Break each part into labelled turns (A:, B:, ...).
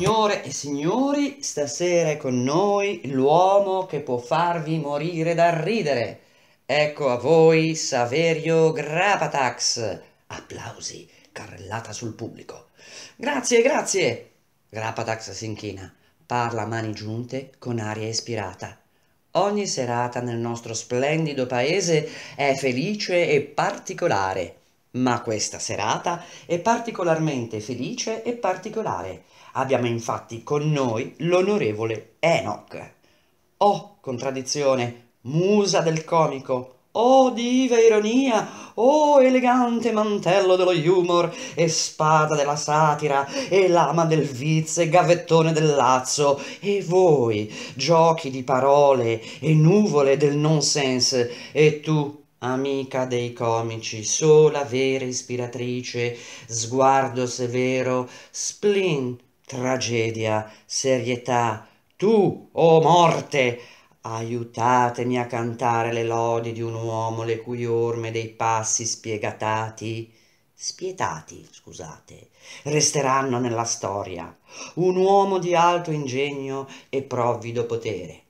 A: Signore e signori, stasera è con noi l'uomo che può farvi morire dal ridere. Ecco a voi Saverio Grapatax. Applausi, carrellata sul pubblico. Grazie, grazie. Grapatax si inchina, parla a mani giunte con aria ispirata. Ogni serata nel nostro splendido paese è felice e particolare. Ma questa serata è particolarmente felice e particolare Abbiamo infatti con noi l'onorevole Enoch. Oh, contraddizione, musa del comico, Oh diva ironia, oh elegante mantello dello humor, e spada della satira, e lama del vizio, e gavettone del lazzo, e voi, giochi di parole e nuvole del nonsense, e tu, amica dei comici, sola vera ispiratrice, sguardo severo, splin, tragedia, serietà, tu, o oh morte, aiutatemi a cantare le lodi di un uomo le cui orme dei passi spiegatati, spietati, scusate, resteranno nella storia. Un uomo di alto ingegno e provvido potere.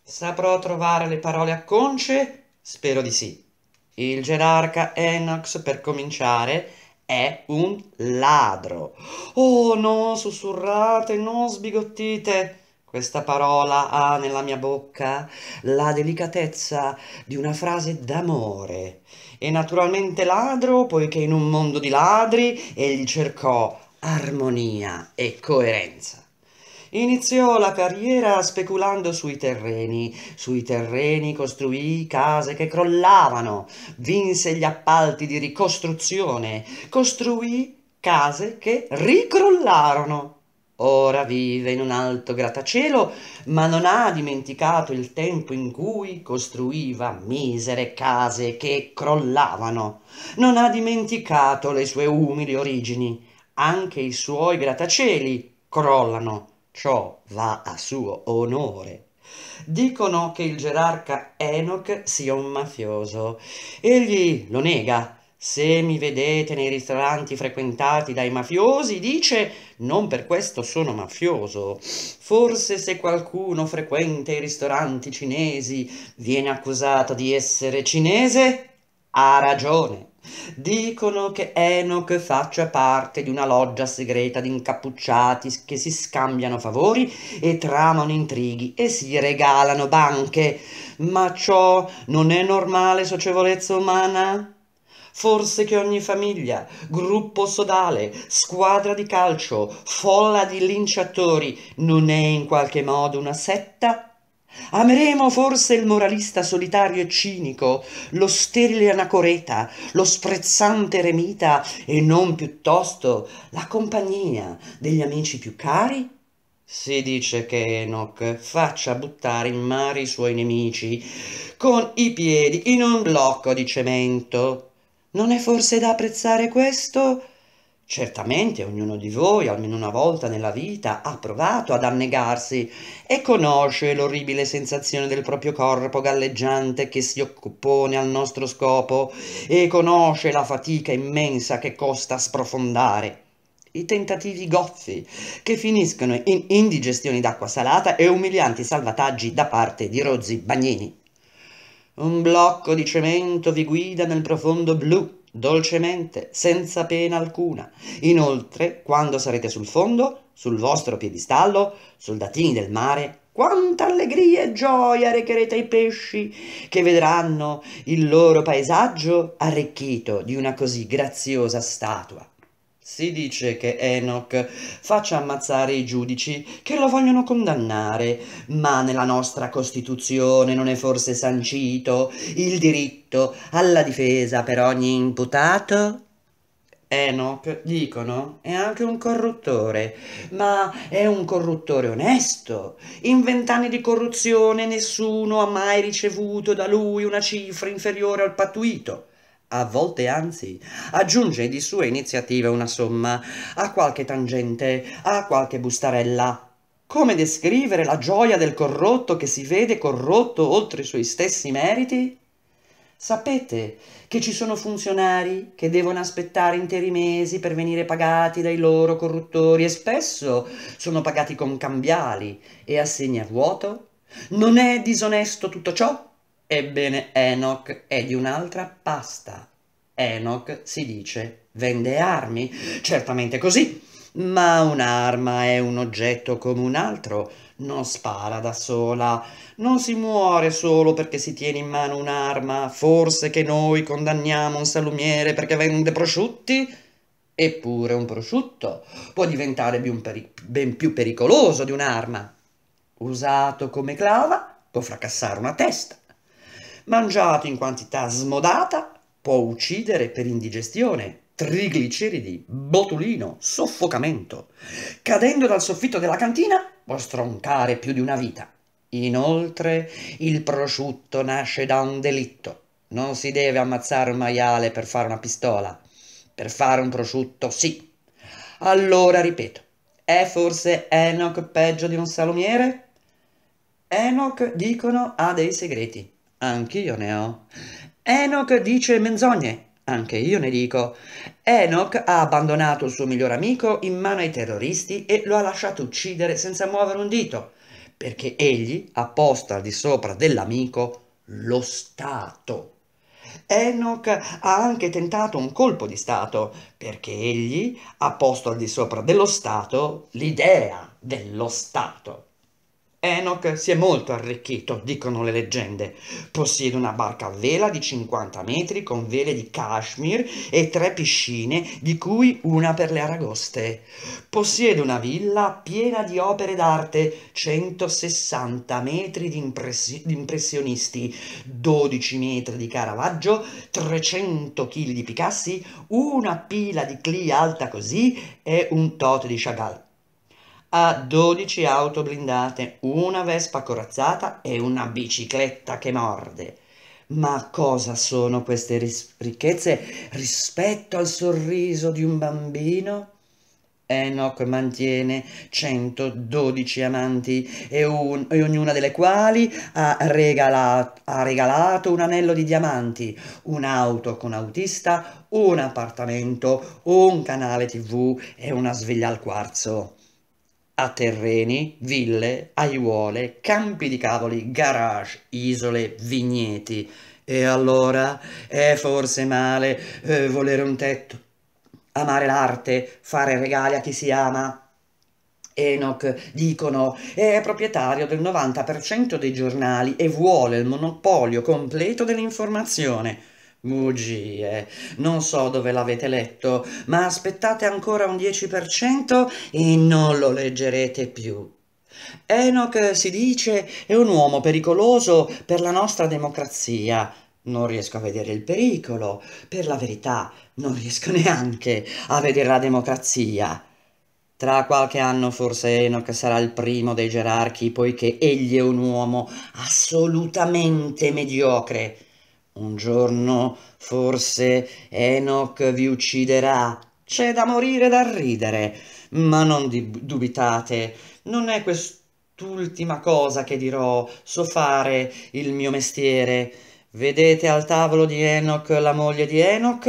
A: Saprò trovare le parole acconce? Spero di sì. Il gerarca Enox, per cominciare, è un ladro. Oh no, sussurrate, non sbigottite. Questa parola ha nella mia bocca la delicatezza di una frase d'amore. E naturalmente ladro, poiché in un mondo di ladri egli cercò armonia e coerenza. Iniziò la carriera speculando sui terreni. Sui terreni costruì case che crollavano, vinse gli appalti di ricostruzione, costruì case che ricrollarono. Ora vive in un alto grattacielo, ma non ha dimenticato il tempo in cui costruiva misere case che crollavano. Non ha dimenticato le sue umili origini. Anche i suoi grattacieli crollano ciò va a suo onore. Dicono che il gerarca Enoch sia un mafioso. Egli lo nega. Se mi vedete nei ristoranti frequentati dai mafiosi, dice, non per questo sono mafioso. Forse se qualcuno frequenta i ristoranti cinesi viene accusato di essere cinese? Ha ragione. Dicono che Enoch faccia parte di una loggia segreta di incappucciati che si scambiano favori e tramano intrighi e si regalano banche. Ma ciò non è normale socievolezza umana? Forse che ogni famiglia, gruppo sodale, squadra di calcio, folla di linciatori non è in qualche modo una setta? Ameremo forse il moralista solitario e cinico, lo sterile anacoreta, lo sprezzante eremita e non piuttosto la compagnia degli amici più cari? Si dice che Enoch faccia buttare in mare i suoi nemici con i piedi in un blocco di cemento. Non è forse da apprezzare questo? Certamente ognuno di voi, almeno una volta nella vita, ha provato ad annegarsi e conosce l'orribile sensazione del proprio corpo galleggiante che si oppone al nostro scopo e conosce la fatica immensa che costa sprofondare. I tentativi goffi che finiscono in indigestioni d'acqua salata e umilianti salvataggi da parte di rozzi bagnini. Un blocco di cemento vi guida nel profondo blu dolcemente, senza pena alcuna. Inoltre, quando sarete sul fondo, sul vostro piedistallo, soldatini del mare, quanta allegria e gioia recherete ai pesci che vedranno il loro paesaggio arricchito di una così graziosa statua. Si dice che Enoch faccia ammazzare i giudici che lo vogliono condannare, ma nella nostra Costituzione non è forse sancito il diritto alla difesa per ogni imputato? Enoch, dicono, è anche un corruttore, ma è un corruttore onesto. In vent'anni di corruzione nessuno ha mai ricevuto da lui una cifra inferiore al pattuito a volte anzi, aggiunge di sua iniziativa una somma, a qualche tangente, a qualche bustarella. Come descrivere la gioia del corrotto che si vede corrotto oltre i suoi stessi meriti? Sapete che ci sono funzionari che devono aspettare interi mesi per venire pagati dai loro corruttori e spesso sono pagati con cambiali e assegni a vuoto? Non è disonesto tutto ciò? Ebbene, Enoch è di un'altra pasta. Enoch si dice vende armi, certamente così, ma un'arma è un oggetto come un altro, non spara da sola, non si muore solo perché si tiene in mano un'arma, forse che noi condanniamo un salumiere perché vende prosciutti? Eppure un prosciutto può diventare ben più pericoloso di un'arma. Usato come clava può fracassare una testa mangiato in quantità smodata, può uccidere per indigestione, trigliceridi, botulino, soffocamento. Cadendo dal soffitto della cantina può stroncare più di una vita. Inoltre il prosciutto nasce da un delitto. Non si deve ammazzare un maiale per fare una pistola. Per fare un prosciutto sì. Allora ripeto, è forse Enoch peggio di un salumiere? Enoch, dicono, ha dei segreti. Anche io ne ho. Enoch dice menzogne. Anche io ne dico. Enoch ha abbandonato il suo miglior amico in mano ai terroristi e lo ha lasciato uccidere senza muovere un dito, perché egli ha posto al di sopra dell'amico lo Stato. Enoch ha anche tentato un colpo di Stato, perché egli ha posto al di sopra dello Stato l'idea dello Stato. Enoch si è molto arricchito, dicono le leggende. Possiede una barca a vela di 50 metri con vele di Kashmir e tre piscine, di cui una per le aragoste. Possiede una villa piena di opere d'arte, 160 metri di, impresi di impressionisti, 12 metri di Caravaggio, 300 kg di Picassi, una pila di Klee alta così e un tot di Chagall ha 12 auto blindate, una Vespa corazzata e una bicicletta che morde. Ma cosa sono queste ris- ricchezze rispetto al sorriso di un bambino? Enoch eh mantiene 112 amanti e, un, e ognuna delle quali ha regalato, ha regalato, un anello di diamanti, un'auto con autista, un appartamento, un canale tv e una sveglia al quarzo a terreni, ville, aiuole, campi di cavoli, garage, isole, vigneti. E allora è forse male eh, volere un tetto, amare l'arte, fare regali a chi si ama? Enoch, dicono, è proprietario del 90% dei giornali e vuole il monopolio completo dell'informazione. Bugie, non so dove l'avete letto, ma aspettate ancora un 10% e non lo leggerete più. Enoch, si dice, è un uomo pericoloso per la nostra democrazia. Non riesco a vedere il pericolo, per la verità non riesco neanche a vedere la democrazia. Tra qualche anno forse Enoch sarà il primo dei gerarchi, poiché egli è un uomo assolutamente mediocre un giorno forse Enoch vi ucciderà. C'è da morire da ridere. Ma non dubitate, non è quest'ultima cosa che dirò. So fare il mio mestiere. Vedete al tavolo di Enoch la moglie di Enoch?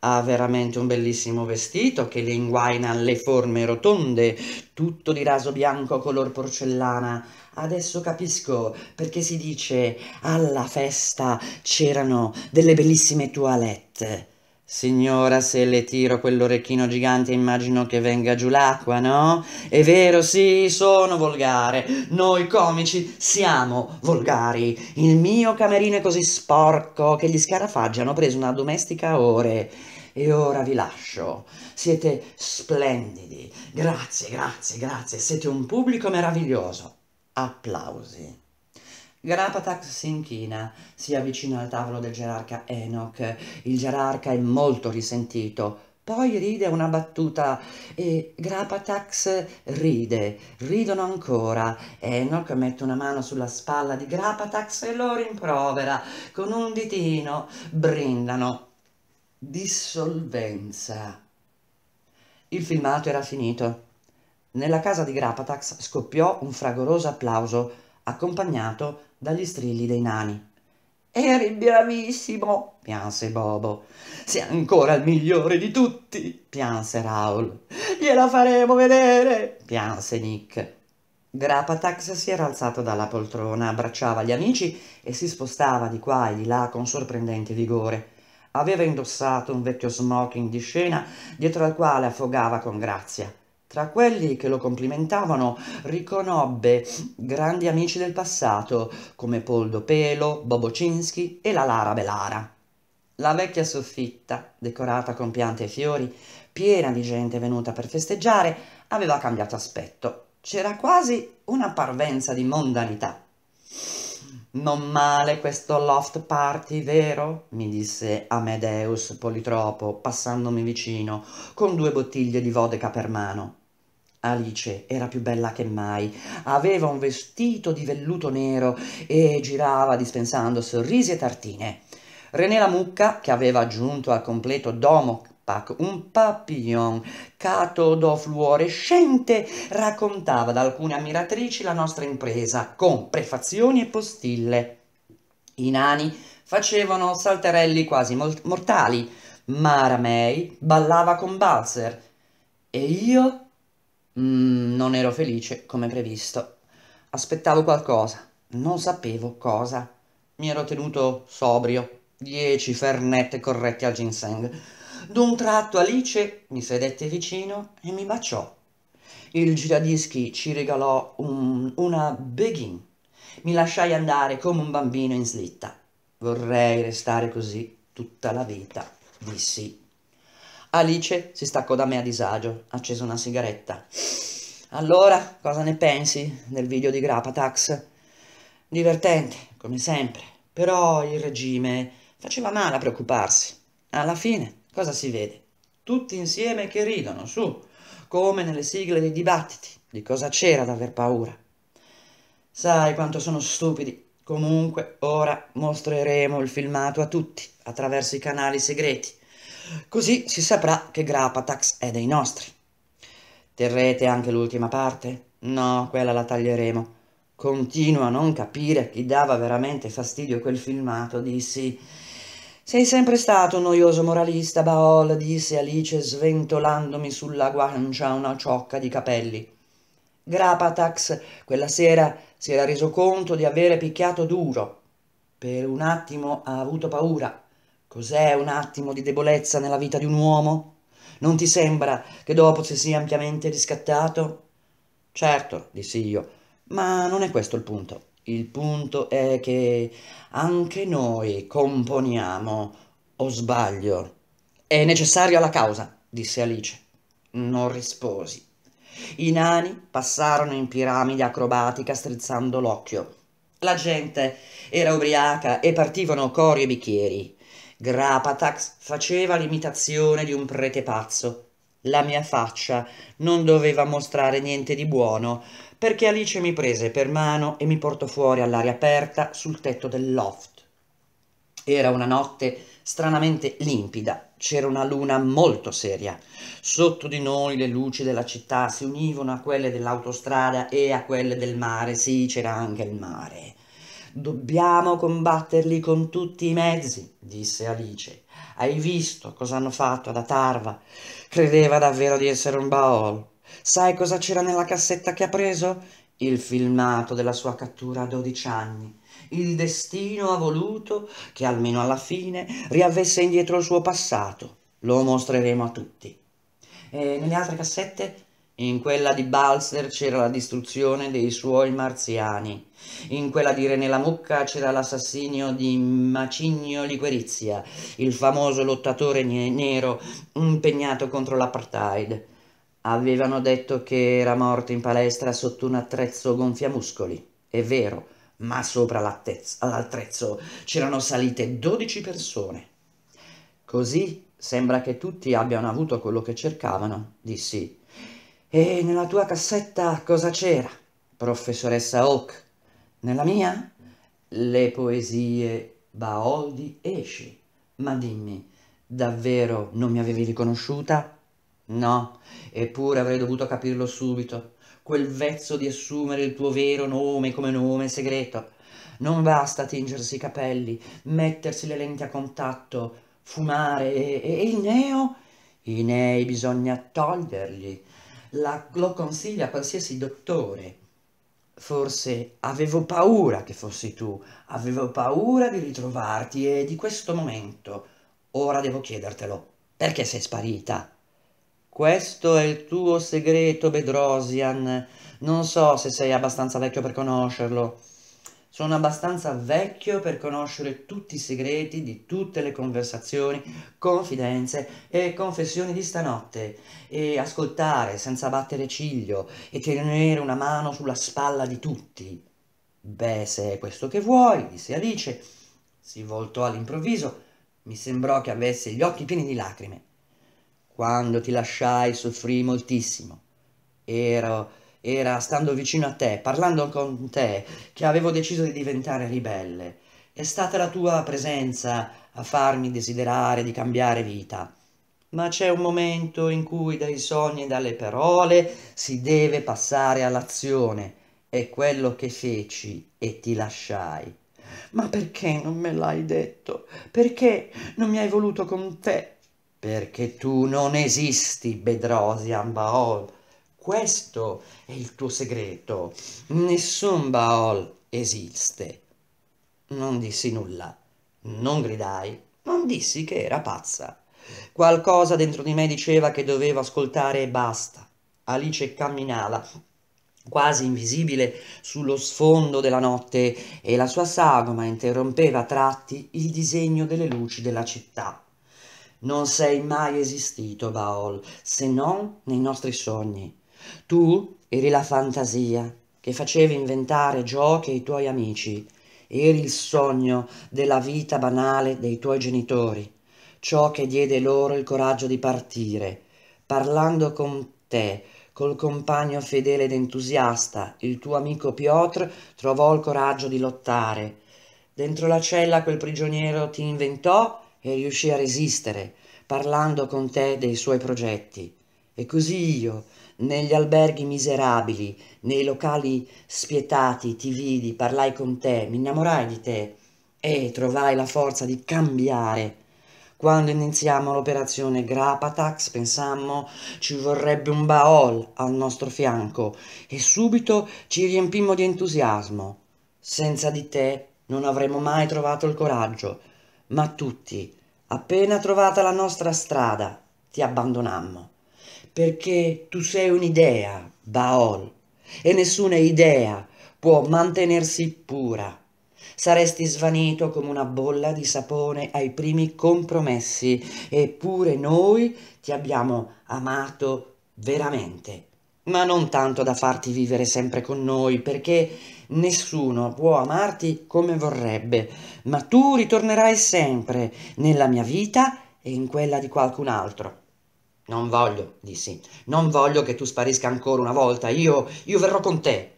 A: Ha veramente un bellissimo vestito che le inguaina alle forme rotonde, tutto di raso bianco color porcellana Adesso capisco perché si dice alla festa c'erano delle bellissime toilette. Signora, se le tiro quell'orecchino gigante immagino che venga giù l'acqua, no? È vero, sì, sono volgare. Noi comici siamo volgari. Il mio camerino è così sporco che gli scarafaggi hanno preso una domestica a ore. E ora vi lascio. Siete splendidi. Grazie, grazie, grazie. Siete un pubblico meraviglioso. Applausi. Grapatax si inchina, si avvicina al tavolo del gerarca Enoch. Il gerarca è molto risentito. Poi ride una battuta e Grapatax ride, ridono ancora. Enoch mette una mano sulla spalla di Grapatax e lo rimprovera. Con un ditino brindano. Dissolvenza. Il filmato era finito. Nella casa di Grapatax scoppiò un fragoroso applauso, accompagnato dagli strilli dei nani. Eri bravissimo, pianse Bobo. Sei ancora il migliore di tutti, pianse Raul. Gliela faremo vedere, pianse Nick. Grapatax si era alzato dalla poltrona, abbracciava gli amici e si spostava di qua e di là con sorprendente vigore. Aveva indossato un vecchio smoking di scena dietro al quale affogava con grazia. Tra quelli che lo complimentavano riconobbe grandi amici del passato come Poldo Pelo, Bobocinski e la Lara Belara. La vecchia soffitta, decorata con piante e fiori, piena di gente venuta per festeggiare, aveva cambiato aspetto. C'era quasi una parvenza di mondanità. Non male questo loft party, vero? mi disse Amedeus Politropo, passandomi vicino, con due bottiglie di vodka per mano. Alice era più bella che mai, aveva un vestito di velluto nero e girava dispensando sorrisi e tartine. René la mucca, che aveva aggiunto al completo domo un papillon catodo fluorescente, raccontava ad alcune ammiratrici la nostra impresa con prefazioni e postille. I nani facevano salterelli quasi mortali, Mara May ballava con Balzer e io Mm, non ero felice come previsto. Aspettavo qualcosa, non sapevo cosa. Mi ero tenuto sobrio, dieci fernette corrette al ginseng. D'un tratto Alice mi sedette vicino e mi baciò. Il giradischi ci regalò un, una begin. Mi lasciai andare come un bambino in slitta. Vorrei restare così tutta la vita, dissi. Alice si staccò da me a disagio, accese una sigaretta. Allora, cosa ne pensi del video di Grapatax? Divertente, come sempre, però il regime faceva male a preoccuparsi. Alla fine, cosa si vede? Tutti insieme che ridono, su, come nelle sigle dei dibattiti. Di cosa c'era da aver paura? Sai quanto sono stupidi. Comunque, ora mostreremo il filmato a tutti, attraverso i canali segreti Così si saprà che Grapatax è dei nostri. Terrete anche l'ultima parte? No, quella la taglieremo. Continuo a non capire chi dava veramente fastidio quel filmato, dissi. Sei sempre stato un noioso moralista, Baol, disse Alice sventolandomi sulla guancia una ciocca di capelli. Grapatax quella sera si era reso conto di avere picchiato duro. Per un attimo ha avuto paura. Cos'è un attimo di debolezza nella vita di un uomo? Non ti sembra che dopo si sia ampiamente riscattato? Certo, dissi io, ma non è questo il punto. Il punto è che anche noi componiamo, o sbaglio? È necessaria la causa, disse Alice. Non risposi. I nani passarono in piramide acrobatica strizzando l'occhio. La gente era ubriaca e partivano cori e bicchieri. Grapatax faceva l'imitazione di un prete pazzo. La mia faccia non doveva mostrare niente di buono, perché Alice mi prese per mano e mi portò fuori all'aria aperta sul tetto del loft. Era una notte stranamente limpida, c'era una luna molto seria. Sotto di noi le luci della città si univano a quelle dell'autostrada e a quelle del mare, sì, c'era anche il mare. Dobbiamo combatterli con tutti i mezzi, disse Alice. Hai visto cosa hanno fatto ad Atarva? Credeva davvero di essere un baol. Sai cosa c'era nella cassetta che ha preso? Il filmato della sua cattura a 12 anni. Il destino ha voluto che almeno alla fine riavesse indietro il suo passato. Lo mostreremo a tutti. E eh, nelle altre cassette in quella di Balser c'era la distruzione dei suoi marziani. In quella di René Lamucca c'era l'assassinio di Macigno Liquerizia, il famoso lottatore nero impegnato contro l'apartheid. Avevano detto che era morto in palestra sotto un attrezzo gonfiamuscoli. È vero, ma sopra l'attrezzo c'erano salite 12 persone. Così sembra che tutti abbiano avuto quello che cercavano, dissi e nella tua cassetta cosa c'era, professoressa Hawk? Nella mia? Le poesie Baoldi Esci. Ma dimmi, davvero non mi avevi riconosciuta? No, eppure avrei dovuto capirlo subito. Quel vezzo di assumere il tuo vero nome come nome segreto. Non basta tingersi i capelli, mettersi le lenti a contatto, fumare e, e, e il neo? I nei bisogna toglierli la, lo consiglia qualsiasi dottore. Forse avevo paura che fossi tu, avevo paura di ritrovarti e di questo momento. Ora devo chiedertelo, perché sei sparita? Questo è il tuo segreto, Bedrosian. Non so se sei abbastanza vecchio per conoscerlo. Sono abbastanza vecchio per conoscere tutti i segreti di tutte le conversazioni, confidenze e confessioni di stanotte, e ascoltare senza battere ciglio e tenere una mano sulla spalla di tutti. Beh, se è questo che vuoi, disse Alice. Si voltò all'improvviso, mi sembrò che avesse gli occhi pieni di lacrime. Quando ti lasciai soffrii moltissimo. Ero era stando vicino a te, parlando con te, che avevo deciso di diventare ribelle. È stata la tua presenza a farmi desiderare di cambiare vita. Ma c'è un momento in cui dai sogni e dalle parole si deve passare all'azione. È quello che feci e ti lasciai. Ma perché non me l'hai detto? Perché non mi hai voluto con te? Perché tu non esisti, Bedrosian Baol. Questo è il tuo segreto. Nessun Baol esiste. Non dissi nulla, non gridai, non dissi che era pazza. Qualcosa dentro di me diceva che dovevo ascoltare e basta. Alice camminava, quasi invisibile sullo sfondo della notte e la sua sagoma interrompeva a tratti il disegno delle luci della città. Non sei mai esistito, Baol, se non nei nostri sogni. Tu eri la fantasia che facevi inventare giochi ai tuoi amici, eri il sogno della vita banale dei tuoi genitori, ciò che diede loro il coraggio di partire, parlando con te, col compagno fedele ed entusiasta, il tuo amico Piotr trovò il coraggio di lottare. Dentro la cella quel prigioniero ti inventò e riuscì a resistere, parlando con te dei suoi progetti. E così io, negli alberghi miserabili, nei locali spietati, ti vidi, parlai con te, mi innamorai di te e trovai la forza di cambiare. Quando iniziamo l'operazione Grapatax pensammo ci vorrebbe un baol al nostro fianco e subito ci riempimmo di entusiasmo. Senza di te non avremmo mai trovato il coraggio, ma tutti, appena trovata la nostra strada, ti abbandonammo perché tu sei un'idea, Baol, e nessuna idea può mantenersi pura. Saresti svanito come una bolla di sapone ai primi compromessi, eppure noi ti abbiamo amato veramente ma non tanto da farti vivere sempre con noi, perché nessuno può amarti come vorrebbe, ma tu ritornerai sempre nella mia vita e in quella di qualcun altro. Non voglio, dissi, non voglio che tu sparisca ancora una volta, io, io verrò con te.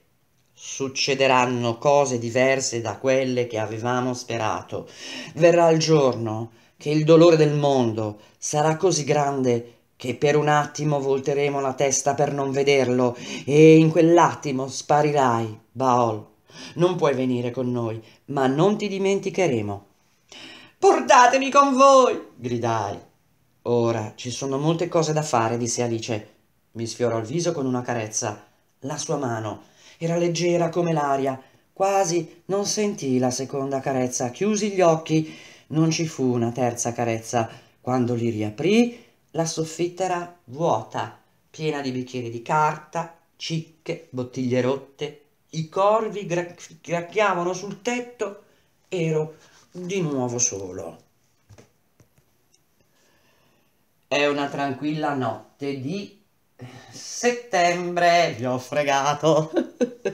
A: Succederanno cose diverse da quelle che avevamo sperato. Verrà il giorno che il dolore del mondo sarà così grande che per un attimo volteremo la testa per non vederlo e in quell'attimo sparirai, Baol. Non puoi venire con noi, ma non ti dimenticheremo. Portatemi con voi! gridai. Ora, ci sono molte cose da fare, disse Alice. Mi sfiorò il viso con una carezza. La sua mano era leggera come l'aria. Quasi non sentì la seconda carezza. Chiusi gli occhi. Non ci fu una terza carezza. Quando li riaprì, la soffitta era vuota, piena di bicchieri di carta, cicche, bottiglie rotte. I corvi gracchiavano sul tetto. Ero di nuovo solo. È una tranquilla notte di settembre, vi ho fregato.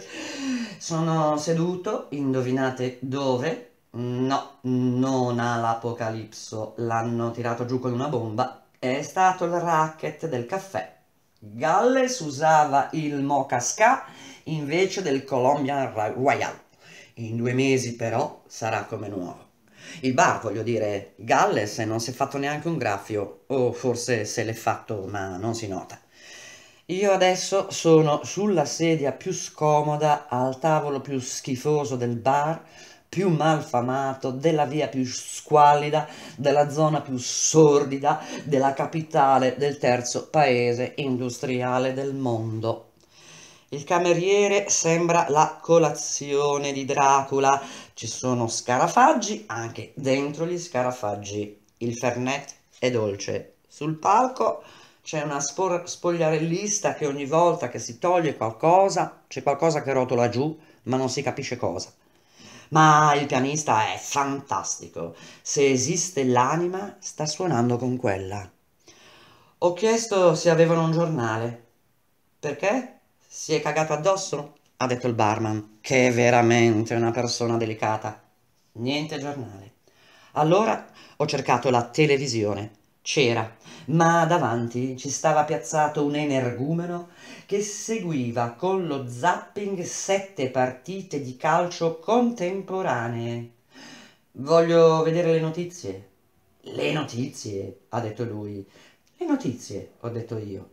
A: Sono seduto, indovinate dove? No, non all'Apocalipso, l'hanno tirato giù con una bomba. È stato il racket del caffè. Galles usava il Mocasca invece del Colombian Royal. In due mesi però sarà come nuovo il bar, voglio dire, Galles non si è fatto neanche un graffio, o forse se l'è fatto ma non si nota. Io adesso sono sulla sedia più scomoda, al tavolo più schifoso del bar, più malfamato, della via più squallida, della zona più sordida, della capitale del terzo paese industriale del mondo. Il cameriere sembra la colazione di Dracula, ci sono scarafaggi, anche dentro gli scarafaggi il Fernet è dolce. Sul palco c'è una spogliarellista che ogni volta che si toglie qualcosa, c'è qualcosa che rotola giù, ma non si capisce cosa. Ma il pianista è fantastico. Se esiste l'anima, sta suonando con quella. Ho chiesto se avevano un giornale. Perché? Si è cagato addosso? ha detto il barman, che è veramente una persona delicata. Niente giornale. Allora ho cercato la televisione. C'era, ma davanti ci stava piazzato un energumeno che seguiva con lo zapping sette partite di calcio contemporanee. Voglio vedere le notizie. Le notizie, ha detto lui. Le notizie, ho detto io.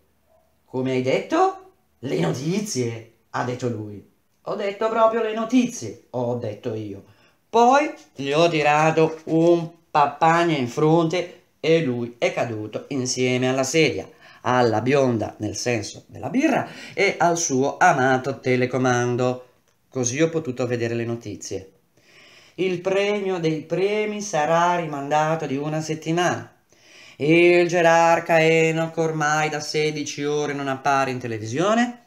A: Come hai detto? Le notizie, ha detto lui. Ho detto proprio le notizie, ho detto io. Poi gli ho tirato un pappagno in fronte e lui è caduto insieme alla sedia, alla bionda nel senso della birra e al suo amato telecomando. Così ho potuto vedere le notizie. Il premio dei premi sarà rimandato di una settimana. Il gerarca Enoch ormai da 16 ore non appare in televisione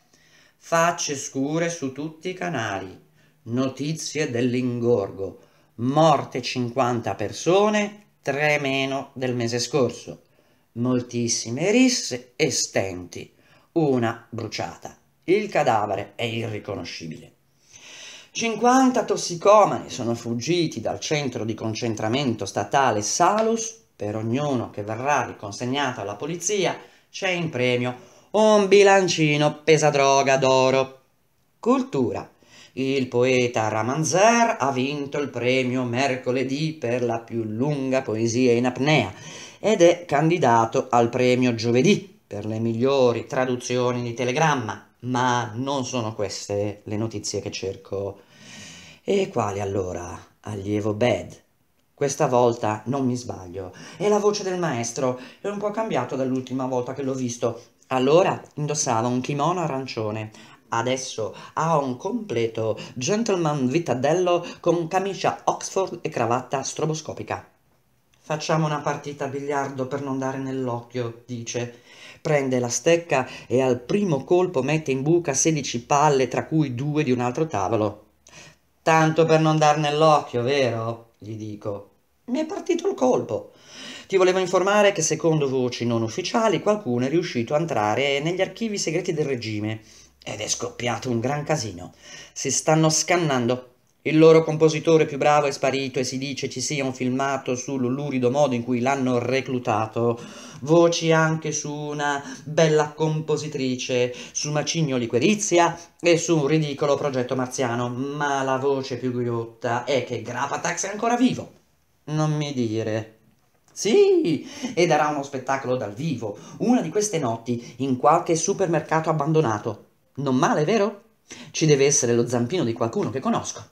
A: facce scure su tutti i canali, notizie dell'ingorgo, morte 50 persone, 3 meno del mese scorso, moltissime risse e stenti, una bruciata. Il cadavere è irriconoscibile. 50 tossicomani sono fuggiti dal centro di concentramento statale Salus, per ognuno che verrà riconsegnato alla polizia c'è in premio un bilancino pesadroga d'oro. Cultura. Il poeta Ramanzer ha vinto il premio mercoledì per la più lunga poesia in apnea ed è candidato al premio giovedì per le migliori traduzioni di telegramma, ma non sono queste le notizie che cerco. E quali allora? Allievo Bed. Questa volta non mi sbaglio. È la voce del maestro. È un po' cambiato dall'ultima volta che l'ho visto. Allora indossava un kimono arancione, Adesso ha un completo gentleman vitadello con camicia Oxford e cravatta stroboscopica. Facciamo una partita a biliardo per non dare nell'occhio, dice. Prende la stecca e al primo colpo mette in buca 16 palle, tra cui due di un altro tavolo. Tanto per non dar nell'occhio, vero? gli dico. Mi è partito il colpo. Ti volevo informare che secondo voci non ufficiali qualcuno è riuscito a entrare negli archivi segreti del regime ed è scoppiato un gran casino. Si stanno scannando. Il loro compositore più bravo è sparito e si dice ci sia un filmato sull'ulurido modo in cui l'hanno reclutato. Voci anche su una bella compositrice, su macigno liquerizia e su un ridicolo progetto marziano. Ma la voce più ghiotta è che Grapatax è ancora vivo. Non mi dire. Sì, e darà uno spettacolo dal vivo, una di queste notti, in qualche supermercato abbandonato. Non male, vero? Ci deve essere lo zampino di qualcuno che conosco.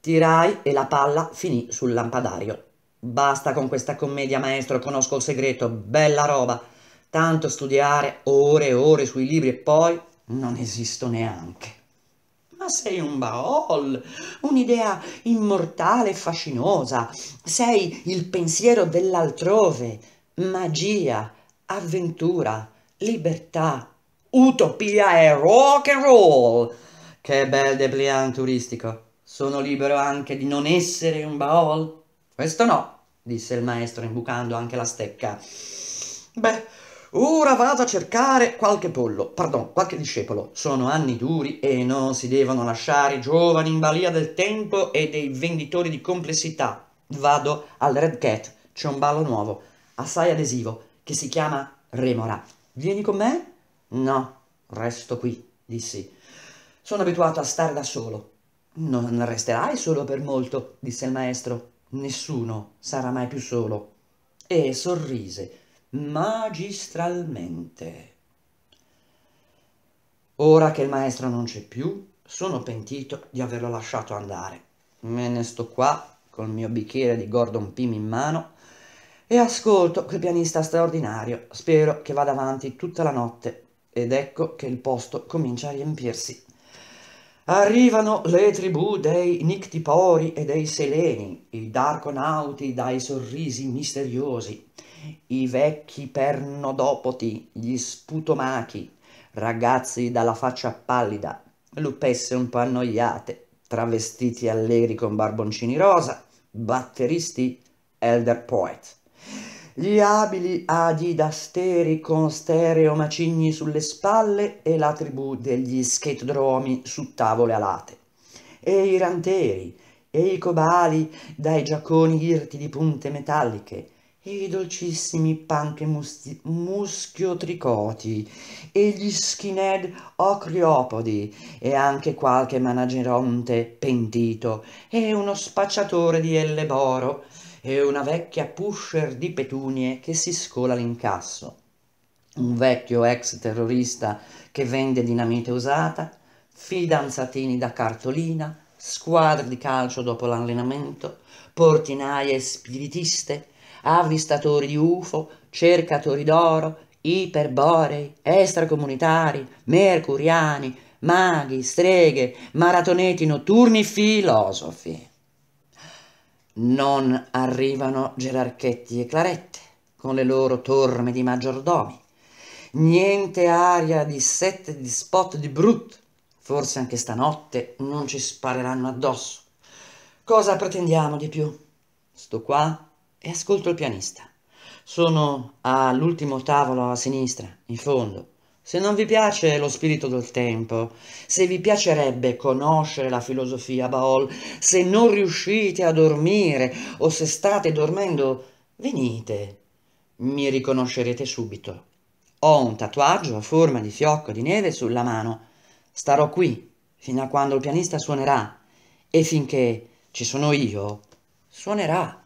A: Tirai e la palla finì sul lampadario. Basta con questa commedia, maestro, conosco il segreto, bella roba. Tanto studiare ore e ore sui libri e poi non esisto neanche. Ma sei un baol, un'idea immortale e fascinosa, sei il pensiero dell'altrove, magia, avventura, libertà, utopia e rock and roll. Che bel dépliant turistico. Sono libero anche di non essere un baol? Questo no, disse il maestro imbucando anche la stecca. Beh, Ora vado a cercare qualche pollo, pardon, qualche discepolo. Sono anni duri e non si devono lasciare i giovani in balia del tempo e dei venditori di complessità. Vado al Red Cat, c'è un ballo nuovo, assai adesivo, che si chiama Remora. Vieni con me? No, resto qui, dissi. Sono abituato a stare da solo. Non resterai solo per molto, disse il maestro. Nessuno sarà mai più solo. E sorrise magistralmente. Ora che il maestro non c'è più, sono pentito di averlo lasciato andare. Me ne sto qua col mio bicchiere di Gordon Pim in mano e ascolto quel pianista straordinario. Spero che vada avanti tutta la notte ed ecco che il posto comincia a riempirsi. Arrivano le tribù dei Nictipori e dei Seleni, i Darkonauti dai sorrisi misteriosi, i vecchi pernodopoti, gli sputomachi, ragazzi dalla faccia pallida, lupesse un po' annoiate, travestiti allegri con barboncini rosa, batteristi, elder poet. Gli abili adidasteri con stereo macigni sulle spalle e la tribù degli schetodromi su tavole alate. E i ranteri, e i cobali dai giacconi irti di punte metalliche, e i dolcissimi panche tricoti e gli skinhead ocriopodi e anche qualche manageronte pentito e uno spacciatore di elleboro e una vecchia pusher di petunie che si scola l'incasso, un vecchio ex terrorista che vende dinamite usata, fidanzatini da cartolina, squadre di calcio dopo l'allenamento, portinaie spiritiste, avvistatori di UFO, cercatori d'oro, iperborei, extracomunitari, mercuriani, maghi, streghe, maratoneti notturni, filosofi. Non arrivano gerarchetti e clarette con le loro torme di maggiordomi. Niente aria di set, di spot, di brut. Forse anche stanotte non ci spareranno addosso. Cosa pretendiamo di più? Sto qua e ascolto il pianista. Sono all'ultimo tavolo a sinistra, in fondo. Se non vi piace lo spirito del tempo, se vi piacerebbe conoscere la filosofia Baol, se non riuscite a dormire o se state dormendo, venite. Mi riconoscerete subito. Ho un tatuaggio a forma di fiocco di neve sulla mano. Starò qui fino a quando il pianista suonerà e finché ci sono io, suonerà.